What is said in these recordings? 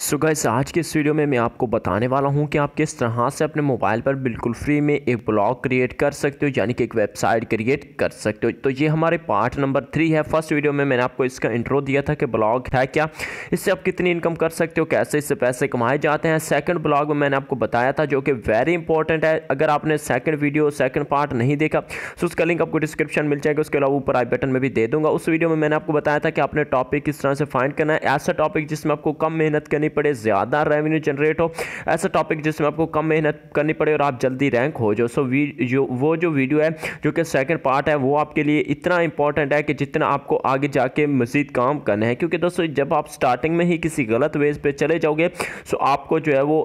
सो so guys आज के इस वीडियो में मैं आपको बताने वाला हूं कि आप किस तरह से अपने मोबाइल पर बिल्कुल फ्री में एक ब्लॉग क्रिएट कर सकते हो यानी कि एक वेबसाइट क्रिएट कर सकते हो तो ये हमारे पार्ट नंबर थ्री है फर्स्ट वीडियो में मैंने आपको इसका इंट्रो दिया था कि ब्लॉग है क्या इससे आप कितनी इनकम कर सकते हो कैसे इससे पैसे कमाए जाते हैं सेकेंड ब्लॉग में मैंने आपको बताया था जो कि वेरी इंपॉर्टेंट है अगर आपने सेकेंड वीडियो सेकेंड पार्ट नहीं देखा तो उसका लिंक आपको डिस्क्रिप्शन मिल जाएगा उसके अलावा ऊपर आई बटन में भी दे दूंगा उस वीडियो में मैंने आपको बताया था कि आपने टॉपिक किस तरह से फाइंड करना है ऐसा टॉपिक जिसमें आपको कम मेहनत करनी करनी पड़े ज़्यादा रेवेन्यू जनरेट हो ऐसा टॉपिक जिसमें आपको कम मेहनत करनी पड़े और आप जल्दी रैंक हो जाओ सो वीडियो वो जो वीडियो है जो कि सेकेंड पार्ट है वो आपके लिए इतना इंपॉर्टेंट है कि जितना आपको आगे जाके मज़ीद काम करना है क्योंकि दोस्तों जब आप स्टार्टिंग में ही किसी गलत वेज पर चले जाओगे सो आपको जो है वो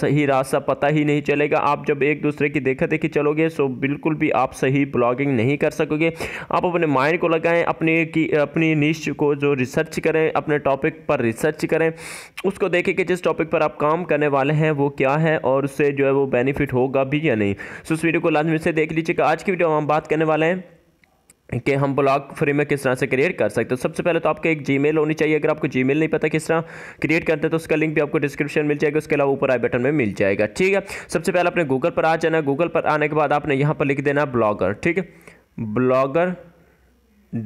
सही रास्ता पता ही नहीं चलेगा आप जब एक दूसरे की देखा देखी चलोगे सो बिल्कुल भी आप सही ब्लॉगिंग नहीं कर सकोगे आप अपने माइंड को लगाएं अपने की अपनी निश को जो रिसर्च करें अपने टॉपिक पर रिसर्च करें उसको देखें कि जिस टॉपिक पर आप काम करने वाले हैं वो क्या है और उससे जो है वो बेनिफिट होगा भी या नहीं सो इस वीडियो को लाजमी से देख लीजिएगा आज की वीडियो हम बात करने वाले हैं कि हम ब्लॉग फ्री में किस तरह से क्रिएट कर सकते हैं तो सबसे पहले तो आपके एक जीमेल होनी चाहिए अगर आपको जीमेल नहीं पता किस तरह क्रिएट करते हैं तो उसका लिंक भी आपको डिस्क्रिप्शन मिल जाएगा उसके अलावा ऊपर आई बटन में मिल जाएगा ठीक है सबसे पहले आपने गूगल पर आ जाना गूगल पर आने के बाद आपने यहाँ पर लिख देना ब्लॉगर ठीक है ब्लॉगर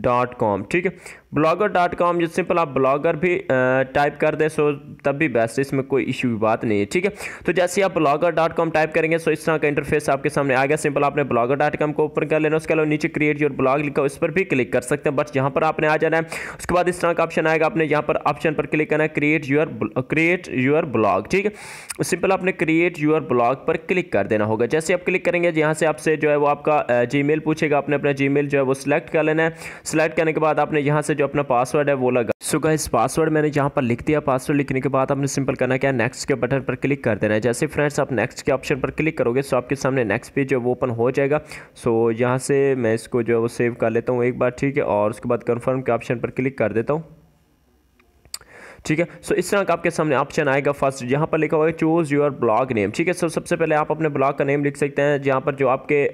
डॉट कॉम ठीक है ब्लॉगर डॉट कॉम जो सिंपल आप ब्लॉगर भी टाइप कर दें सो तब भी बेस्ट इसमें कोई इशू बात नहीं है ठीक है तो जैसे आप ब्लॉगर डॉट कॉम टाइप करेंगे सो इस तरह का इंटरफेस आपके सामने आ गया सिंपल आपने ब्लॉगर डॉट कॉम को ओपन कर लेना उसके अलावा नीचे क्रिएट योर ब्लॉग लिखा उस पर भी क्लिक कर सकते हैं बट यहाँ पर आपने आ जाना है उसके बाद इस तरह का ऑप्शन आएगा आपने यहाँ पर ऑप्शन पर क्लिक करना है create your create your blog ठीक है सिंपल आपने क्रिएट यूर ब्लॉग पर क्लिक कर देना होगा जैसे आप क्लिक करेंगे यहाँ से आपसे जो है वो आपका जी पूछेगा आपने अपना जी जो है वो सिलेक्ट कर लेना है सिलेक्ट करने के बाद आपने यहाँ से जो अपना पासवर्ड है वो लगा सो गाइस पासवर्ड मैंने यहाँ पर लिख दिया पासवर्ड लिखने के बाद आपने सिंपल करना क्या नेक्स्ट के बटन पर क्लिक कर देना है जैसे फ्रेंड्स आप नेक्स्ट के ऑप्शन पर क्लिक करोगे सो आपके सामने नेक्स्ट पेज जो वो ओपन हो जाएगा सो यहाँ से मैं इसको जो है वो सेव कर लेता हूँ एक बार ठीक है और उसके बाद कन्फर्म के ऑप्शन पर क्लिक कर देता हूँ ठीक है सो इस तरह का आपके सामने ऑप्शन आएगा फर्स्ट यहाँ पर लिखा हुआ है चूज़ योर ब्लॉग नेम ठीक है सो सबसे पहले आप अपने ब्लॉग का नेम लिख सकते हैं जहाँ पर जो आपके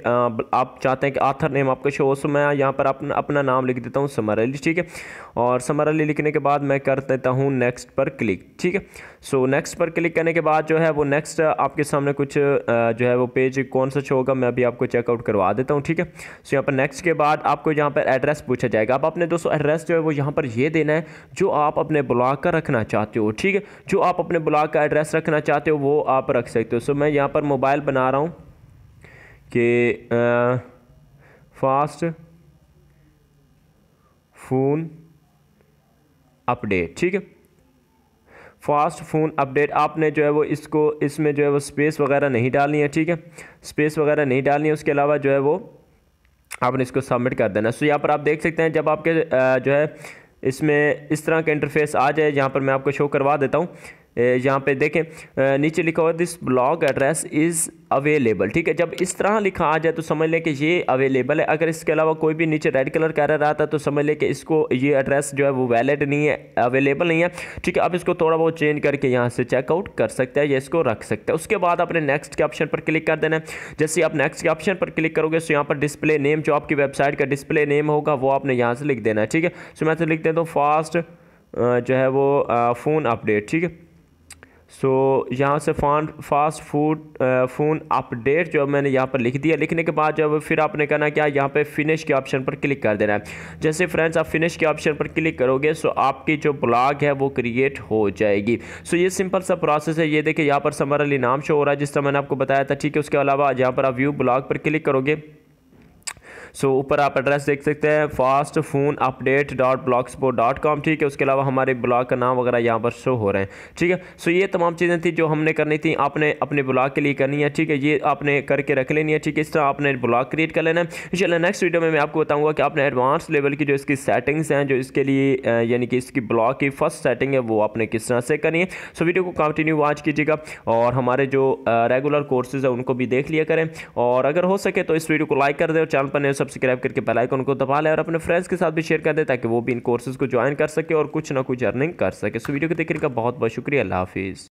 आप चाहते हैं कि आथर नेम आपको शो सो मैं यहाँ पर अपना अपना नाम लिख देता हूँ समर अली ठीक है और समर अली लिखने के बाद मैं कर देता हूँ नेक्स्ट पर क्लिक ठीक है सो नेक्स्ट पर क्लिक करने के बाद जो है वो नेक्स्ट आपके सामने कुछ जो है वो पेज कौन सा शो होगा मैं अभी आपको चेकआउट करवा देता हूँ ठीक है सो यहाँ पर नेक्स्ट के बाद आपको यहाँ पर एड्रेस पूछा जाएगा आप अपने दोस्तों एड्रेस जो है वो यहाँ पर ये देना है जो आप अपने ब्लॉग का रखना चाहते हो ठीक है जो आप अपने ब्लॉग का एड्रेस रखना चाहते हो वो आप रख सकते हो सो मैं यहाँ पर मोबाइल बना रहा हूँ कि फास्ट फ़ोन अपडेट ठीक है फास्ट फ़ोन अपडेट आपने जो है वो इसको इसमें जो है वो स्पेस वगैरह नहीं डालनी है ठीक है स्पेस वगैरह नहीं डालनी है उसके अलावा जो है वो आपने इसको सबमिट कर देना सो यहाँ पर आप देख सकते हैं जब आपके जो है इसमें इस तरह का इंटरफेस आ जाए जहाँ पर मैं आपको शो करवा देता हूँ यहाँ पे देखें नीचे लिखा हुआ this blog address is available ठीक है जब इस तरह लिखा आ जाए तो समझ लें कि ये अवेलेबल है अगर इसके अलावा कोई भी नीचे रेड कलर का रहा था तो समझ लें कि इसको ये एड्रेस जो है वो वैलिड नहीं है अवेलेबल नहीं है ठीक है अब इसको थोड़ा बहुत चेंज करके यहाँ से चेकआउट कर सकते हैं या इसको रख सकते हैं उसके बाद आपने नेक्स्ट के ऑप्शन पर क्लिक कर देना है जैसे आप नेक्स्ट के ऑप्शन पर क्लिक करोगे तो यहाँ पर डिस्प्ले नेम जो आपकी वेबसाइट का डिस्प्ले नेम होगा वो आपने यहाँ से लिख देना है ठीक है सो मैं तो लिख देता हूँ फास्ट जो है वो फ़ोन अपडेट ठीक है सो so, यहाँ से फान फास्ट फूड फ़ोन अपडेट जो मैंने यहाँ पर लिख दिया लिखने के बाद जब फिर आपने करना क्या यहाँ पे फिनिश के ऑप्शन पर क्लिक कर देना है जैसे फ्रेंड्स आप फिनिश के ऑप्शन पर क्लिक करोगे सो आपकी जो ब्लॉग है वो क्रिएट हो जाएगी सो ये सिंपल सा प्रोसेस है ये देखिए यहाँ पर समर अली नाम शो हो रहा है जिस तरह मैंने आपको बताया था ठीक है उसके अलावा यहाँ पर आप व्यू ब्लॉग पर क्लिक करोगे सो ऊपर आप एड्रेस देख सकते हैं fast phone update dot blog spot dot com ठीक है उसके अलावा हमारे ब्लॉग का नाम वगैरह यहाँ पर शो हो रहे हैं ठीक है सो ये तमाम चीज़ें थी जो हमने करनी थी आपने अपने ब्लॉग के लिए करनी है ठीक है ये आपने करके रख लेनी है ठीक है इस तरह आपने ब्लॉग क्रिएट कर लेना है चलिए नेक्स्ट वीडियो में मैं आपको बताऊँगा कि आपने एडवांस लेवल की जो इसकी सेटिंग्स हैं जो इसके लिए यानी कि इसकी ब्लॉग की फर्स्ट सेटिंग है वो आपने किस तरह से करनी है सो वीडियो को कंटिन्यू वॉच कीजिएगा और हमारे जो रेगुलर कोर्सेज़ है उनको भी देख लिया करें और अगर हो सके तो इस वीडियो को लाइक कर दें और चैनल पर सब्सक्राइब करके बेल आइकन को दबा लें और अपने फ्रेंड्स के साथ भी शेयर कर दें ताकि वो भी इन कोर्सेज़ को ज्वाइन कर सके और कुछ ना कुछ अर्निंग कर सके सो वीडियो को देखने का बहुत बहुत शुक्रिया अल्लाह हाफिज़